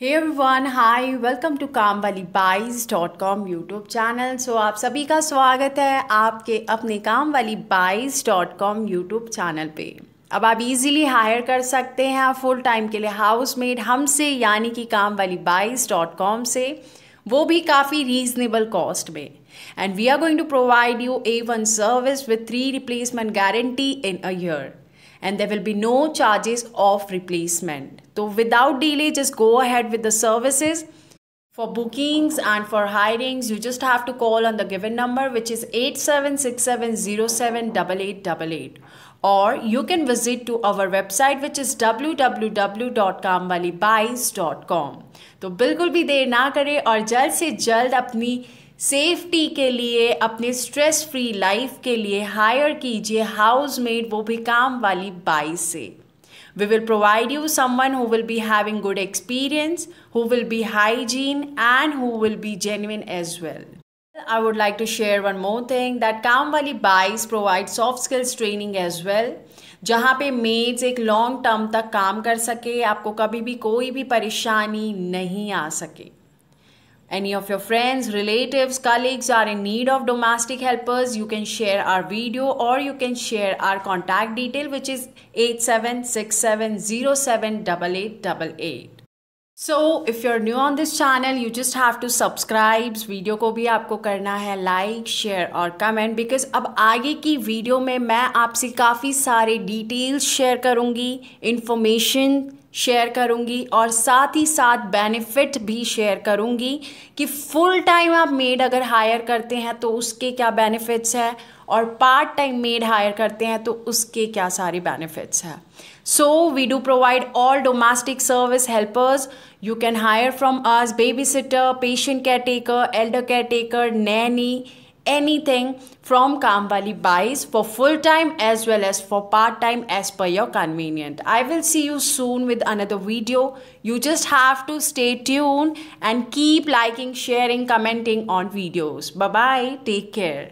Hey everyone hi welcome to Kaam Wali Bais dot com YouTube channel so आप सभी का स्वागत है आपके अपने Kaam Wali Bais dot com YouTube channel पे अब आप इजीली हायर कर सकते हैं फुल टाइम के लिए हाउस मेड हमसे यानी कि काम वाली बाइज़ डॉट कॉम से वो भी काफ़ी रीजनेबल कॉस्ट में and we are going to provide you a one service with three replacement guarantee in a year and there will be no charges of replacement तो without delay just go ahead with the services for bookings and for hirings you just have to call on the given number which is eight seven six seven zero seven double eight double eight और you can visit to our website which is W W W dot Kamvali वाली buys dot com तो बिल्कुल भी देर ना करें और जल्द से जल्द अपनी सेफ्टी के लिए अपने स्ट्रेस फ्री लाइफ के लिए हायर कीजिए हाउस मेड वो भी काम वाली बाइज से We will provide you someone who will be having good experience, who will be hygiene and who will be genuine as well. I would like to share one more thing that Kamwali buys provides soft skills training as well. जहाँ पे maids एक long term तक काम कर सके आपको कभी भी कोई भी परेशानी नहीं आ सके Any of your friends, relatives, colleagues are in need of domestic helpers, you can share our video or you can share our contact detail which is 8767078888. So, if you're new on this channel, you just have to subscribe. Video ko bhi aapko karna hai like, share or comment because ab aage ki video mein main मैं आपसे काफ़ी सारे details share करूँगी information share करूँगी और साथ ही साथ benefit भी शेयर करूँगी कि फुल टाइम आप मेड अगर हायर करते हैं तो उसके क्या बेनिफिट्स हैं और पार्ट टाइम मेड हायर करते हैं तो उसके क्या सारे बेनिफिट्स हैं so we do provide all domestic service helpers you can hire from आज babysitter patient caretaker elder caretaker nanny anything from Kamvali buys for full time as well as for part time as per your convenient. I will see you soon with another video. You just have to stay tuned and keep liking, sharing, commenting on videos. Bye bye. Take care.